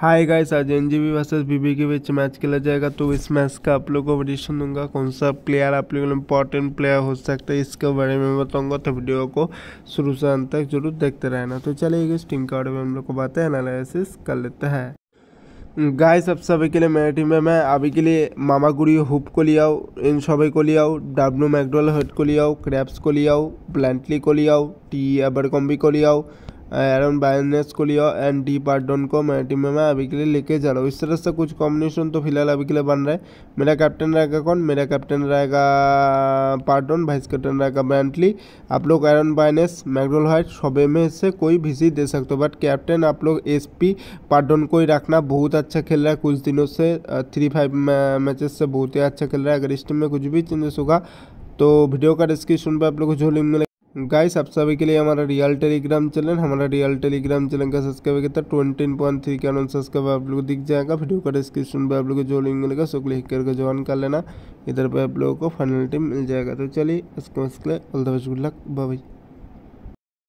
हाय guys आज N G B versus B B के बीच मैच खेला जाएगा तो इस मैच का आप लोगों को ऑडिशन दूंगा कौन सा प्लेयर आप लोगों इंपॉर्टेंट प्लेयर हो सकता है इसके बारे में बताऊंगा तो वीडियो को शुरू से अंत तक जरूर देखते रहना तो चलिए इस टीम कार्ड में हम लोग को बातें एनालिसिस कर लेते हैं गाय सब सभी के लिए मेरी टीम में मैं अभी के लिए मामा गुड़ी हुप को ले आओ इन सभी को ले आओ डब्लू मैकडोल हट को ले आओ क्रैप्स को ले आओ ब्लैंटली को ले आओ टी एबरकॉम्बी e को ले आओ एरन बायनेस को लिया एंड डी पार्डन को मैं टीम में मैं अभी के लिए लेके जा रहा हूँ इस तरह से कुछ कॉम्बिनेशन तो फिलहाल अभी के लिए बन रहा है मेरा कैप्टन रहेगा कौन मेरा कैप्टन रहेगा पार्डन वाइस कैप्टन रहेगा बैंटली आप लोग एरन बायनेस मैगडोल हाइट सबे में से कोई भी दे सकते हो बट कैप्टन आप लोग एस पी पार्डन को ही रखना बहुत अच्छा खेल रहा है कुछ दिनों से थ्री फाइव मैचेस से बहुत ही अच्छा खेल रहा है अगर इस टीम में कुछ भी चेंजेस होगा तो वीडियो का डिस्क्रिप्शन पर आप लोग को जो लिंक मिलेगा गाइस आप सभी के लिए हमारा रियल टेलीग्राम चैनल हमारा रियल टेलीग्राम चैनल का सब्सक्राइब है ट्वेंटी पॉइंट थ्री के अनुसार सब्सक्राइब आप लोग दिख जाएगा वीडियो का डिस्क्रिप्शन पर आप लोग को जो लिंक मिलेगा सो क्लिक करके ज्वाइन कर लेना इधर पर आप लोगों को फाइनल टीम मिल जाएगा तो चलिए इसको all the best good luck by